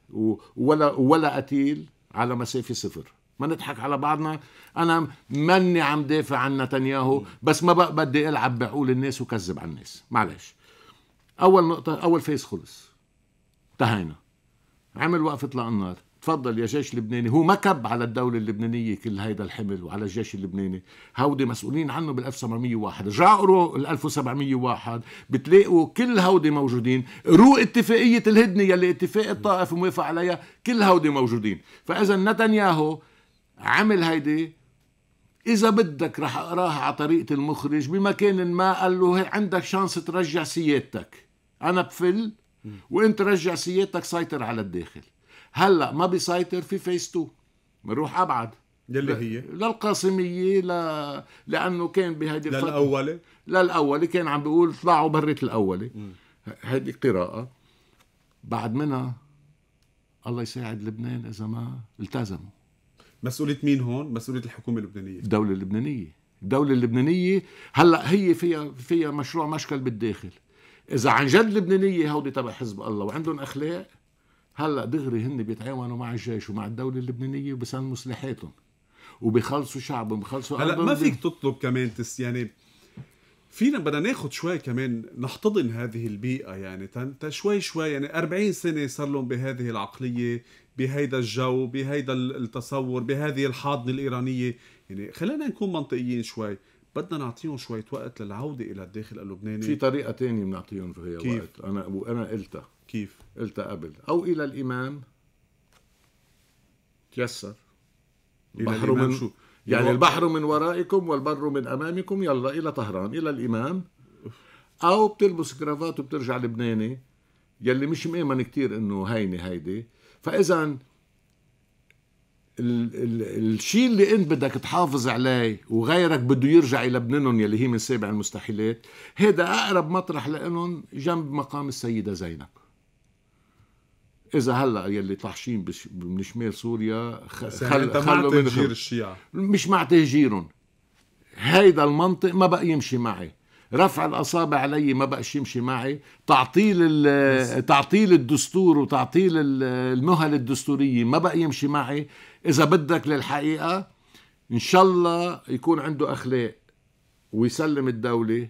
ولا ولا قتيل على مسافه صفر ما نضحك على بعضنا انا ماني عم دافع عن نتنياهو بس ما بقى بدي العب بعقول الناس وكذب على الناس معلش اول نقطه اول فيس خلص انتهينا عمل وقفه للنار تفضل يا جيش لبناني هو ما كب على الدولة اللبنانية كل هيدا الحمل وعلى الجيش اللبناني هودي مسؤولين عنه بال 1701 رجعوا ال 1701 بتلاقوا كل هودي موجودين رو اتفاقية الهدنة يلي اتفاق الطائف موافق عليها كل هودي موجودين فإذا نتنياهو عمل هيدي إذا بدك رح أقراها على طريقة المخرج بمكان ما قال له عندك شانس ترجع سيادتك أنا بفل وأنت رجع سيادتك سيطر على الداخل هلا ما بيسيطر في فيس 2 بنروح أبعد يلي هي للقاسمية ل... لأنه كان بهيدي الفترة للأولة للأولة كان عم بيقول طلعوا بريت الأولة هذه قراءة بعد منها الله يساعد لبنان إذا ما التزموا مسؤوليه مين هون مسؤوليه الحكومه اللبنانيه الدوله اللبنانيه الدولة اللبنانية هلا هي فيها فيها مشروع مشكل بالداخل إذا عن جد لبنانية هودي تبع حزب الله وعندهم أخلاق هلا دغري هن بيتعاونوا مع الجيش ومع الدولة اللبنانية وبسلموا سلاحاتهم وبيخلصوا شعبهم بيخلصوا هلا ما فيك تطلب كمان تس يعني فينا بدنا ناخذ شوي كمان نحتضن هذه البيئة يعني تا شوي شوي يعني 40 سنة صار لهم بهذه العقلية بهيدا الجو بهيدا التصور بهذه الحاضنه الايرانيه يعني خلينا نكون منطقيين شوي بدنا نعطيهم شوية وقت للعودة إلى الداخل اللبناني في طريقة تانية بنعطيهم فيها كيف؟ وقت أنا وأنا قلتها كيف؟ قلتها قبل أو إلى الإمام تيسر البحر من شو؟ يعني البحر من ورائكم والبر من أمامكم يلا إلى طهران إلى الإمام أو بتلبس كرافات وبترجع لبناني يلي مش مأمن كتير إنه هينة هيدي فاذا الشيء اللي انت بدك تحافظ عليه وغيرك بده يرجع يلبننهم يلي هي من سابع المستحيلات هذا اقرب مطرح لهم جنب مقام السيده زينب اذا هلا يلي طاحشين من شمال سوريا يعني خل خلوا مع تهجير الشيعة مش مع تهجيرهم هيدا المنطق ما بقى يمشي معي رفع الاصابع علي ما بقاش يمشي معي تعطيل تعطيل الدستور وتعطيل المهل الدستوريه ما بقى يمشي معي اذا بدك للحقيقه ان شاء الله يكون عنده اخلاق ويسلم الدوله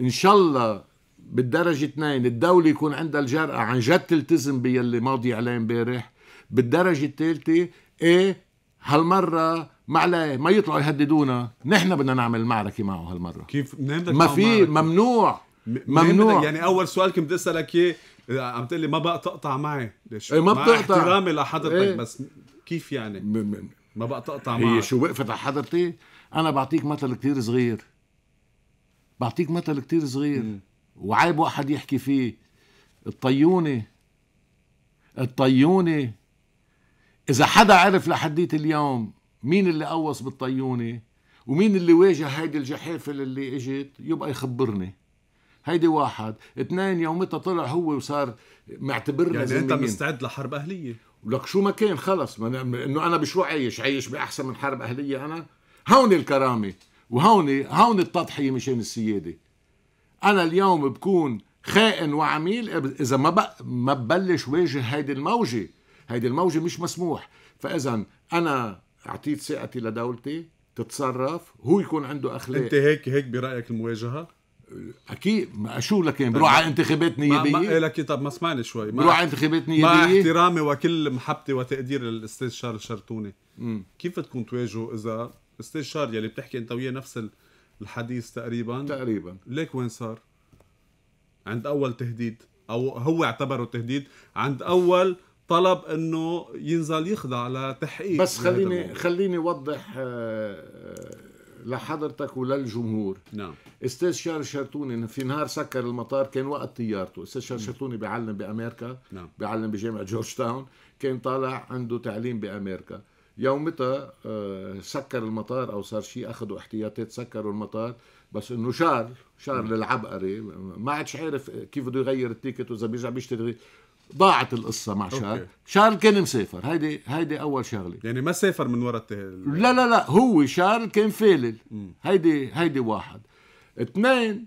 ان شاء الله بالدرجه اثنين الدوله يكون عندها الجرأه عن جد تلتزم باللي ماضي عليه امبارح بالدرجه الثالثه ايه هالمره ما ما يطلعوا يهددونا نحن بدنا نعمل معركة معه هالمرة كيف بدك ما في ممنوع ممنوع يعني اول سؤال كنت اسالك اياه عم تقول لي ما بقى تقطع معي ليش ايه ما بتقطع احترامي لحضرتك ايه؟ بس كيف يعني ما بقى تقطع معي هي شو وقفت على حضرتي انا بعطيك مثل كتير صغير بعطيك مثل كتير صغير وعيب واحد يحكي فيه الطيونة الطيونة إذا حدا عرف لحديت اليوم مين اللي قوص بالطيونه ومين اللي واجه هيدي الجحافل اللي اجت يبقى يخبرني هيدي واحد اثنين يومتها طلع هو وصار معتبرنا يعني زميين. انت مستعد لحرب اهليه ولك شو ما كان خلص نعم- انه انا بشو عايش عايش باحسن من حرب اهليه انا هون الكرامه وهون هون التضحيه مشان السياده انا اليوم بكون خائن وعميل اذا ما ما ببلش واجه هيدي الموجه هيدي الموجه مش مسموح فاذا انا اعطيت ثقتي لدولتي تتصرف هو يكون عنده اخلاق انت هيك هيك برايك المواجهه اكيد ما شو لك يعني بروح على انتخابات نيابيه ما إيه، لك طب ما اسمعني شوي ما بروح على انتخابات نيابيه مع احترامي وكل محبتي وتقديري للاستاذ شارل شرتوني كيف بدكم تواجهوا اذا استاذ شارل يلي بتحكي انت وياه نفس الحديث تقريبا تقريبا ليك وين صار؟ عند اول تهديد او هو اعتبره تهديد عند اول طلب انه ينزل يخضع لتحقيق بس خليني خليني اوضح آه، آه، لحضرتك وللجمهور نعم استاذ شارل شرتوني في نهار سكر المطار كان وقت طيارته استاذ شارل شرتوني بيعلم بامريكا نعم بيعلم بجامعه جورج تاون كان طالع عنده تعليم بامريكا يومتها آه، سكر المطار او صار شيء اخذوا احتياطات سكروا المطار بس انه شارل شارل العبقري ما عادش عارف كيف بده يغير التيكت واذا بيرجع بيشتري ضاعت القصة مع شارل أوكي. شارل كان مسافر هيدي هيدي أول شغلة يعني ما سافر من ورا التهل لا لا لا هو شارل كان فالل هيدي هيدي واحد اثنين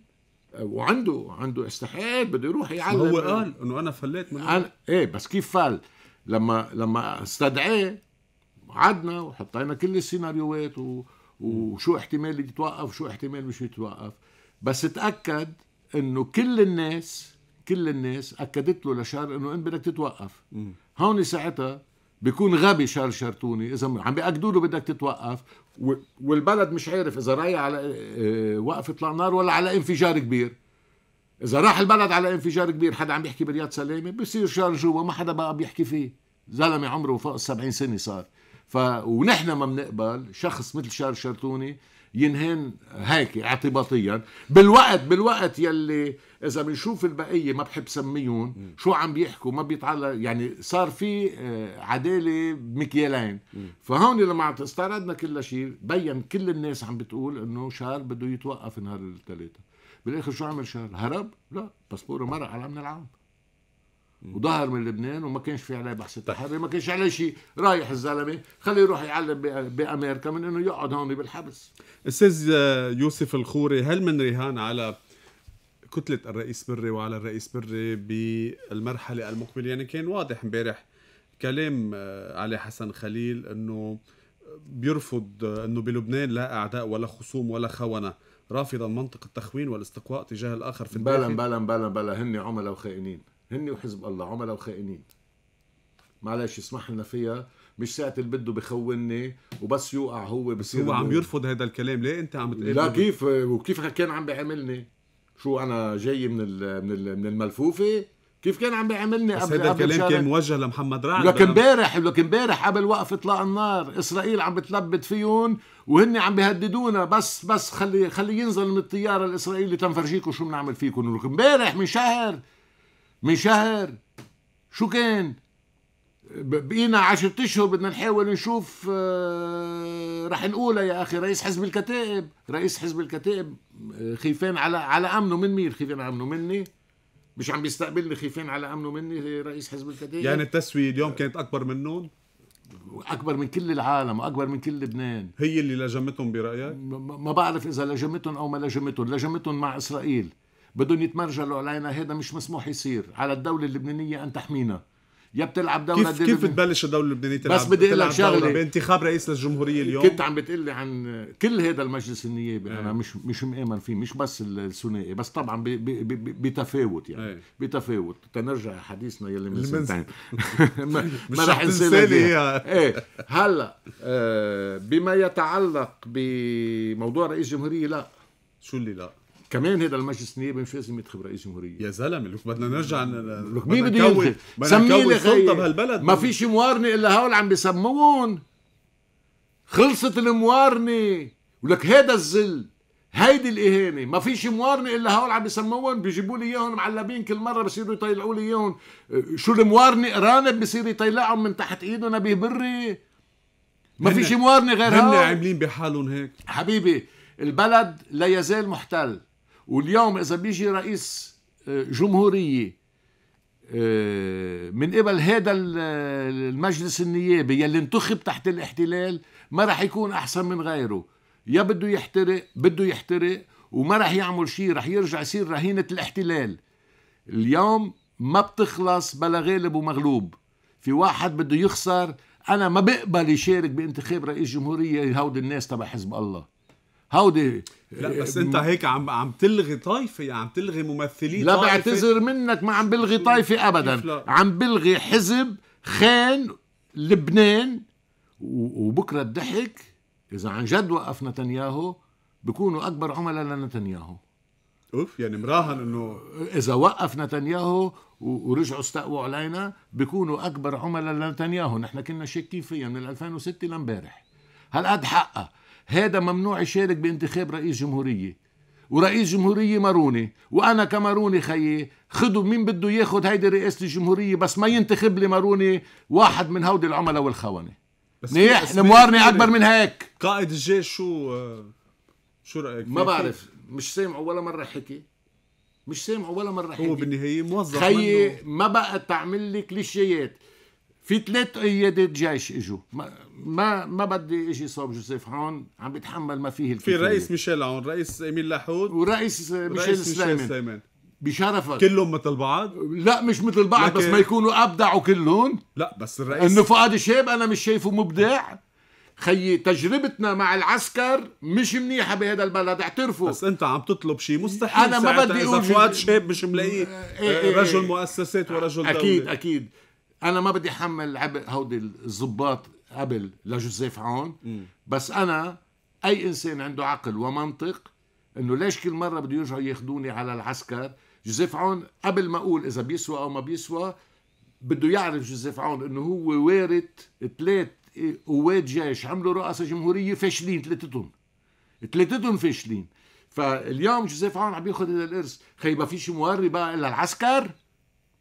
وعنده عنده استحقاق بده يروح يعلم هو قال انه انا فليت من أنا ايه بس كيف فل لما لما استدعاه قعدنا وحطينا كل السيناريوهات و... وشو احتمال يتوقف وشو احتمال مش يتوقف بس تاكد انه كل الناس كل الناس اكدت له لشار انه انت بدك تتوقف هون ساعتها بيكون غبي شارل شرطوني اذا عم بياكدوا له بدك تتوقف والبلد مش عارف اذا رايح على آه، آه، وقف وقفه نار ولا على انفجار كبير اذا راح البلد على انفجار كبير حدا عم يحكي برياض سلامه بصير شارل جوا ما حدا بقى بيحكي فيه زلمه عمره فوق ال 70 سنه صار ف ونحن ما بنقبل شخص مثل شارل شرطوني ينهان هيك اعتباطيا بالوقت بالوقت يلي اذا بنشوف البقيه ما بحب سميهم شو عم بيحكوا ما بيتعلق يعني صار في آه، عداله بمكيالين فهون لما استعرضنا كل شيء بين كل الناس عم بتقول انه شار بده يتوقف نهار الثلاثاء بالاخر شو عمل شار هرب لا باسبوره مرق على من العام وظهر من لبنان وما كانش في عليه بحث طيب. التحري ما كانش عليه شيء رايح الزلمه خليه يروح يعلم بامريكا من انه يقعد هون بالحبس استاذ آه، يوسف الخوري هل من رهان على كتلة الرئيس بري وعلى الرئيس بري بالمرحلة المقبلة يعني كان واضح امبارح كلام آه، علي حسن خليل انه بيرفض آه، انه بلبنان لا اعداء ولا خصوم ولا خونه رافضا منطق التخوين والاستقواء تجاه الاخر في الداخل بلا بلا بلا بلا هن عملاء وخائنين هن وحزب الله عملاء وخائنين معلش يسمح لنا فيها مش ساعة اللي بده بخوني وبس يوقع هو بصير هو عم يرفض هذا الكلام ليه انت عم تقول لا كيف وكيف كان عم بيعاملني شو انا جاي من من من الملفوفه كيف كان عم بيعملني قبل هذا الكلام كان موجه لمحمد رعد لك امبارح لك امبارح قبل وقف اطلاق النار اسرائيل عم بتلبد فيهم وهن عم بيهددونا بس بس خلي خلي ينزل من الطياره الاسرائيلي تنفرجيكم شو بنعمل فيكم لك امبارح من شهر من شهر شو كان بقينا عشرة اشهر بدنا نحاول نشوف آه، رح نقولها يا اخي رئيس حزب الكتائب رئيس حزب الكتائب آه، خيفان على على امنه من مين خيفان على امنه مني مش عم بيستقبلني خيفان على امنه مني رئيس حزب الكتائب يعني التسويه اليوم كانت اكبر منهم اكبر من كل العالم واكبر من كل لبنان هي اللي لجمتهم برايك ما بعرف اذا لجمتهم او ما لجمتهم لجمتهم مع اسرائيل بدهم يتمرجلوا علينا هذا مش مسموح يصير على الدوله اللبنانيه ان تحمينا يا بتلعب دوله كيف كيف بتبلش الدوله اللبنانيه تلعب بس بدي اقول لك شغله بانتخاب رئيس للجمهوريه اليوم كنت عم بتقلي عن كل هذا المجلس النيابي ايه. انا مش مش مآمن فيه مش بس الثنائي بس طبعا بتفاوت يعني ايه. بتفاوت تنرجع حديثنا يلي من سنتين ما رح نسالي ايه هلا آه بما يتعلق بموضوع رئيس جمهوريه لا شو اللي لا كمان هذا المجلس النيابي مش لازم ينتخب رئيس جمهوريه يا زلمه لك بدنا نرجع لك مين بده ينتخب سميني لي بهالبلد ما في شي موارنه الا هول عم بسموهم خلصت الموارنه ولك هذا الذل هيدي الاهانه ما في شي موارنه الا هول عم بسموهم بيجيبوا لي اياهم معلبين كل مره بصيروا يطلعوا لي اياهم أه، شو الموارنه قرانب بصير يطلعهم من تحت ايدهم ابي بري ما في شي موارنه غير هول هن عاملين بحالهم هيك حبيبي البلد لا يزال محتل واليوم اذا بيجي رئيس آه، جمهوريه آه، من قبل هذا آه، المجلس النيابي يلي انتخب تحت الاحتلال ما راح يكون احسن من غيره يا بده يحترق بده يحترق وما راح يعمل شيء راح يرجع يصير رهينه الاحتلال اليوم ما بتخلص بلا غالب ومغلوب في واحد بده يخسر انا ما بقبل يشارك بانتخاب رئيس جمهوريه هود الناس تبع حزب الله هودي لا آه، بس انت هيك عم عم تلغي طايفه عم تلغي ممثلين لا بعتذر منك ما عم بلغي طايفه ابدا عم بلغي حزب خان لبنان وبكره الضحك اذا عن جد وقف نتنياهو بكونوا اكبر عملاء لنتنياهو اوف يعني مراهن انه اذا وقف نتنياهو ورجعوا استقوا علينا بكونوا اكبر عملاء لنتنياهو نحن كنا شاكين فيها من 2006 لامبارح هالقد حقها هذا ممنوع يشارك بانتخاب رئيس جمهوريه ورئيس جمهورية ماروني وأنا كماروني خيي خدوا مين بده ياخد هيدي رئاسة الجمهورية بس ما ينتخب لي ماروني واحد من هودي العملاء والخونة منيح الموارنة أكبر من هيك قائد الجيش شو آه، شو رأيك ما بعرف مش سامعه ولا مرة حكي مش سامعه ولا مرة حكي هو بالنهاية موظف خيي ما بقى تعمل لي كليشيات في ثلاث قيادات جيش اجوا ما ما بدي اجي صوب جوزيف هون عم بيتحمل ما فيه الكفايه في رئيس ميشيل عون رئيس ايميل لاحود ورئيس ميشيل سليمان, سليمان. بشرفك كلهم مثل بعض لا مش مثل بعض لكن... بس ما يكونوا ابدعوا كلهم لا بس الرئيس انه فؤاد الشيب انا مش شايفه مبدع خيي تجربتنا مع العسكر مش منيحه بهذا البلد اعترفوا بس انت عم تطلب شيء مستحيل انا ما بدي اقول فؤاد شيب مش ملاقيه ايه ايه رجل إيه. مؤسسات ورجل اكيد دولة. اكيد انا ما بدي احمل عبء هودي الضباط قبل لجوزيف عون بس انا اي انسان عنده عقل ومنطق انه ليش كل مره بده يرجعوا ياخذوني على العسكر جوزيف عون قبل ما اقول اذا بيسوى او ما بيسوى بده يعرف جوزيف عون انه هو وارث ثلاث قوات جيش عملوا رؤساء جمهوريه فاشلين ثلاثتهم ثلاثتهم فاشلين فاليوم جوزيف عون عم ياخذ هذا الارث خيبة في شي موري بقى الا العسكر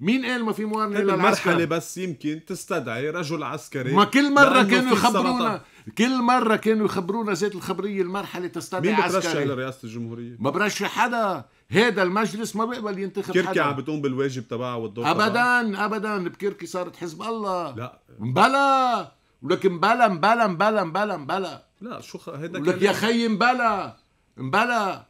مين قال ما في موارنه للعسكر؟ المرحله بس يمكن تستدعي رجل عسكري ما كل مره كانوا يخبرونا كل مره كانوا يخبرونا زيت الخبريه المرحله تستدعي مين عسكري مين بترشح لرئاسه الجمهوريه؟ ما برشح حدا هذا المجلس ما بيقبل ينتخب كيركي حدا كيركي عم بتقوم بالواجب تبعها والدور ابدا تبعها. ابدا بكيركي صارت حزب الله لا مبلا ولك مبلا مبلا مبلا مبلا مبلا لا شو خ... هيدا ولك يا خيي مبلا مبلا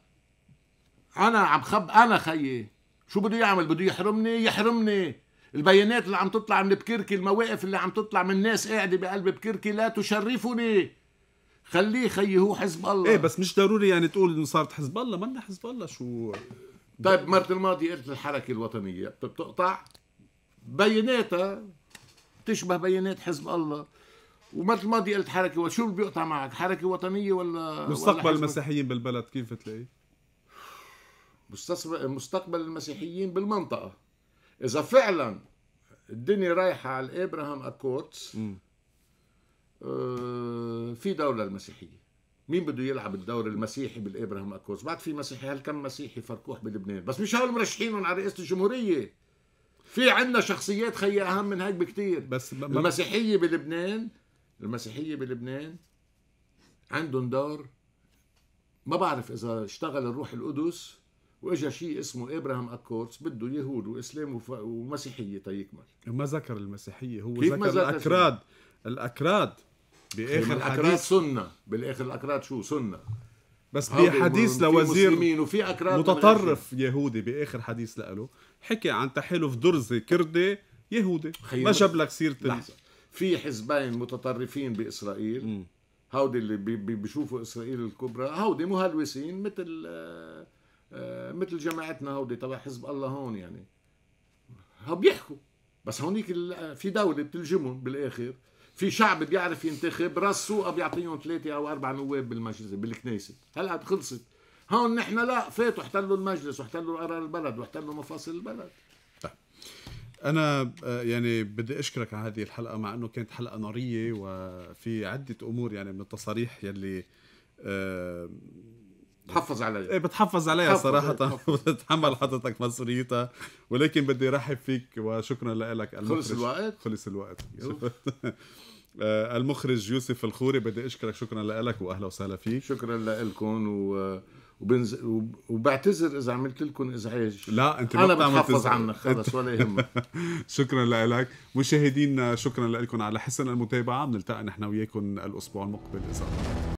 انا عم خب انا خيي شو بده يعمل بده يحرمني يحرمني البيانات اللي عم تطلع من بكركي المواقف اللي عم تطلع من ناس قاعده بقلب بكركي لا تشرفني خليه خيي هو حزب الله ايه بس مش ضروري يعني تقول انه صارت حزب الله منا حزب الله شو طيب مرة الماضي قلت الحركة الوطنية بتقطع بياناتها تشبه بيانات حزب الله ومرة الماضي قلت حركة شو بيقطع معك حركة وطنية ولا مستقبل ولا المسيحيين بالبلد كيف تلاقيه مستقبل المسيحيين بالمنطقة إذا فعلا الدنيا رايحة على الإبراهام اكورتس آه، في دولة المسيحية مين بده يلعب الدور المسيحي بالابراهام اكورس بعد في مسيحي هالكم مسيحي فركوح بلبنان بس مش هول مرشحينهم على رئاسة الجمهورية في عندنا شخصيات خي اهم من هيك بكتير بس ما المسيحية بلبنان المسيحية بلبنان عندهم دور ما بعرف اذا اشتغل الروح القدس واجا شيء اسمه ابراهام اكوردز بده يهود واسلام وف... ومسيحيه تيكمل طيب ما ذكر المسيحيه هو ذكر الاكراد الاكراد باخر الاكراد سنه بالاخر الاكراد شو سنه بس بحديث لوزير وفي اكراد متطرف يهودي باخر حديث له حكي عن تحالف درزي كردي يهودي ما جاب لك سيره في حزبين متطرفين باسرائيل م. هودي اللي بيشوفوا اسرائيل الكبرى هودي مهلوسين مثل آه آه، مثل جماعتنا هودي تبع حزب الله هون يعني هم بيحكوا بس هونيك في دولة بتلجمهم بالآخر في شعب بيعرف ينتخب راس سوقه بيعطيهم ثلاثة أو أربع نواب بالمجلس بالكنيسة هلا خلصت هون نحن لا فاتوا احتلوا المجلس واحتلوا قرار البلد واحتلوا مفاصل البلد طيب. انا آه، يعني بدي اشكرك على هذه الحلقه مع انه كانت حلقه ناريه وفي عده امور يعني من التصاريح يلي آه، إيه، بتحفظ عليها بتحفظ عليها صراحة وتتحمل حضرتك مسؤوليتها ولكن بدي رحب فيك وشكرا لك خلص الوقت خلص الوقت آه، المخرج يوسف الخوري بدي اشكرك شكرا لك واهلا وسهلا فيك شكرا لكم و وبنز... وبعتذر اذا عملت لكم ازعاج لا انت انا بتحفظ عنك خلص ولا يهمك شكرا لك مشاهدينا شكرا لكم على حسن المتابعه بنلتقي نحن وياكم الاسبوع المقبل اذا